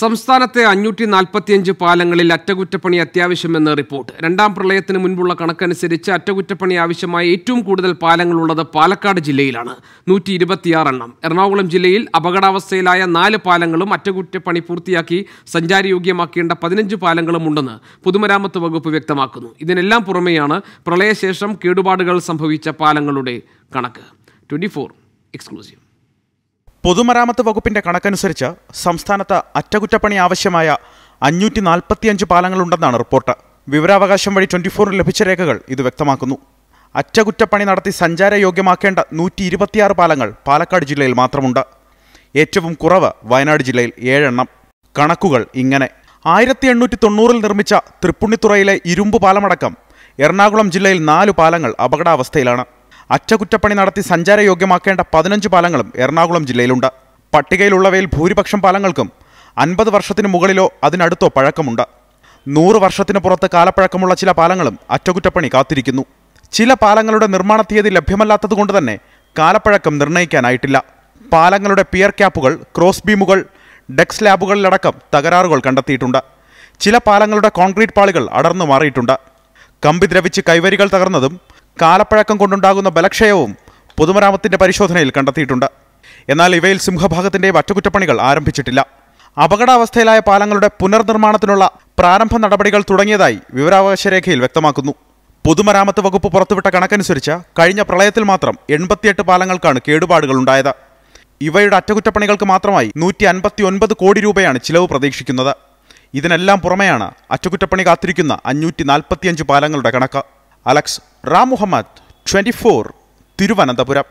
സംസ്ഥാനത്തെ അഞ്ഞൂറ്റി നാൽപ്പത്തിയഞ്ച് പാലങ്ങളിൽ അറ്റകുറ്റപ്പണി അത്യാവശ്യമെന്ന് റിപ്പോർട്ട് രണ്ടാം പ്രളയത്തിന് മുൻപുള്ള കണക്കനുസരിച്ച് അറ്റകുറ്റപ്പണി ആവശ്യമായ ഏറ്റവും കൂടുതൽ പാലങ്ങളുള്ളത് പാലക്കാട് ജില്ലയിലാണ് നൂറ്റി ഇരുപത്തിയാറെണ്ണം എറണാകുളം ജില്ലയിൽ അപകടാവസ്ഥയിലായ നാല് പാലങ്ങളും അറ്റകുറ്റപ്പണി പൂർത്തിയാക്കി സഞ്ചാരയോഗ്യമാക്കേണ്ട പതിനഞ്ച് പാലങ്ങളും ഉണ്ടെന്ന് പൊതുമരാമത്ത് വകുപ്പ് വ്യക്തമാക്കുന്നു ഇതിനെല്ലാം പുറമെയാണ് പ്രളയശേഷം കേടുപാടുകൾ സംഭവിച്ച പാലങ്ങളുടെ കണക്ക് ട്വൻറ്റി എക്സ്ക്ലൂസീവ് പൊതുമരാമത്ത് വകുപ്പിന്റെ കണക്കനുസരിച്ച് സംസ്ഥാനത്ത് അറ്റകുറ്റപ്പണി ആവശ്യമായ അഞ്ഞൂറ്റി നാൽപ്പത്തിയഞ്ച് പാലങ്ങളുണ്ടെന്നാണ് റിപ്പോർട്ട് വിവരാവകാശം വഴി ട്വന്റി ഫോറിൽ ലഭിച്ച രേഖകൾ ഇത് വ്യക്തമാക്കുന്നു അറ്റകുറ്റപ്പണി നടത്തി സഞ്ചാരയോഗ്യമാക്കേണ്ട നൂറ്റി ഇരുപത്തിയാറ് പാലങ്ങൾ പാലക്കാട് ജില്ലയിൽ മാത്രമുണ്ട് ഏറ്റവും കുറവ് വയനാട് ജില്ലയിൽ ഏഴെണ്ണം കണക്കുകൾ ഇങ്ങനെ ആയിരത്തി എണ്ണൂറ്റി തൊണ്ണൂറിൽ നിർമ്മിച്ച തൃപ്പുണ്ണിത്തുറയിലെ ഇരുമ്പ് പാലമടക്കം എറണാകുളം ജില്ലയിൽ നാല് പാലങ്ങൾ അപകടാവസ്ഥയിലാണ് അറ്റകുറ്റപ്പണി നടത്തി സഞ്ചാരയോഗ്യമാക്കേണ്ട പതിനഞ്ച് പാലങ്ങളും എറണാകുളം ജില്ലയിലുണ്ട് പട്ടികയിലുള്ളവയിൽ ഭൂരിപക്ഷം പാലങ്ങൾക്കും അൻപത് വർഷത്തിന് മുകളിലോ അതിനടുത്തോ പഴക്കമുണ്ട് നൂറ് വർഷത്തിന് പുറത്ത് കാലപ്പഴക്കമുള്ള ചില പാലങ്ങളും അറ്റകുറ്റപ്പണി കാത്തിരിക്കുന്നു ചില പാലങ്ങളുടെ നിർമ്മാണ തീയതി ലഭ്യമല്ലാത്തതുകൊണ്ട് തന്നെ കാലപ്പഴക്കം നിർണ്ണയിക്കാനായിട്ടില്ല പാലങ്ങളുടെ പിയർ ക്യാപ്പുകൾ ക്രോസ് ബീമുകൾ ഡെക്സ് സ്ലാബുകളിലടക്കം തകരാറുകൾ കണ്ടെത്തിയിട്ടുണ്ട് ചില പാലങ്ങളുടെ കോൺക്രീറ്റ് പാളികൾ അടർന്നു മാറിയിട്ടുണ്ട് കമ്പി ദ്രവിച്ച് കൈവരികൾ തകർന്നതും കാലപ്പഴക്കം കൊണ്ടുണ്ടാകുന്ന ബലക്ഷയവും പൊതുമരാമത്തിന്റെ പരിശോധനയിൽ കണ്ടെത്തിയിട്ടുണ്ട് എന്നാൽ ഇവയിൽ സിംഹഭാഗത്തിന്റെ അറ്റകുറ്റപ്പണികൾ ആരംഭിച്ചിട്ടില്ല അപകടാവസ്ഥയിലായ പാലങ്ങളുടെ പുനർനിർമ്മാണത്തിനുള്ള പ്രാരംഭ നടപടികൾ തുടങ്ങിയതായി വിവരാവകാശ രേഖയിൽ വ്യക്തമാക്കുന്നു പൊതുമരാമത്ത് വകുപ്പ് പുറത്തുവിട്ട കണക്കനുസരിച്ച് കഴിഞ്ഞ പ്രളയത്തിൽ മാത്രം എൺപത്തിയെട്ട് പാലങ്ങൾക്കാണ് കേടുപാടുകൾ ഉണ്ടായത് ഇവയുടെ അറ്റകുറ്റപ്പണികൾക്ക് മാത്രമായി നൂറ്റി അൻപത്തി ഒൻപത് കോടി രൂപയാണ് ചിലവ് പ്രതീക്ഷിക്കുന്നത് ഇതിനെല്ലാം പുറമെയാണ് അറ്റകുറ്റപ്പണി കാത്തിരിക്കുന്ന അഞ്ഞൂറ്റി നാൽപ്പത്തിയഞ്ച് പാലങ്ങളുടെ കണക്ക് അലക്സ് റാം മുഹമ്മദ് ട്വൻറ്റി തിരുവനന്തപുരം